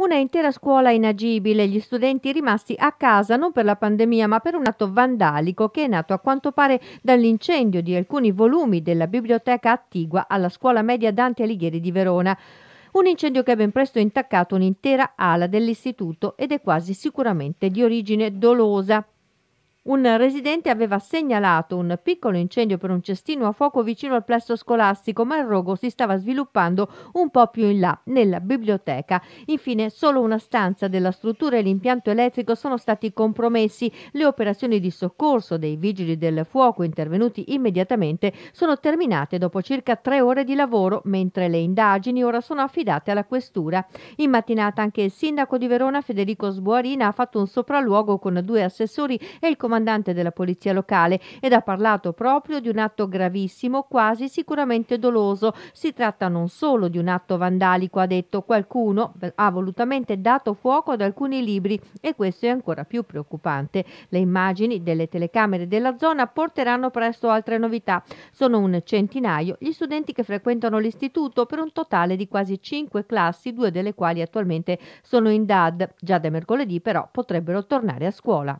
Una intera scuola inagibile, gli studenti rimasti a casa non per la pandemia ma per un atto vandalico che è nato a quanto pare dall'incendio di alcuni volumi della biblioteca attigua alla scuola media Dante Alighieri di Verona. Un incendio che ha ben presto intaccato un'intera ala dell'istituto ed è quasi sicuramente di origine dolosa un residente aveva segnalato un piccolo incendio per un cestino a fuoco vicino al plesso scolastico, ma il rogo si stava sviluppando un po' più in là, nella biblioteca. Infine, solo una stanza della struttura e l'impianto elettrico sono stati compromessi. Le operazioni di soccorso dei vigili del fuoco intervenuti immediatamente sono terminate dopo circa tre ore di lavoro, mentre le indagini ora sono affidate alla questura. In mattinata anche il sindaco di Verona Federico Sbuarina ha fatto un sopralluogo con due assessori e il comandante comandante della polizia locale ed ha parlato proprio di un atto gravissimo, quasi sicuramente doloso. Si tratta non solo di un atto vandalico, ha detto qualcuno ha volutamente dato fuoco ad alcuni libri e questo è ancora più preoccupante. Le immagini delle telecamere della zona porteranno presto altre novità. Sono un centinaio gli studenti che frequentano l'istituto per un totale di quasi 5 classi, due delle quali attualmente sono in DAD. Già da mercoledì però potrebbero tornare a scuola.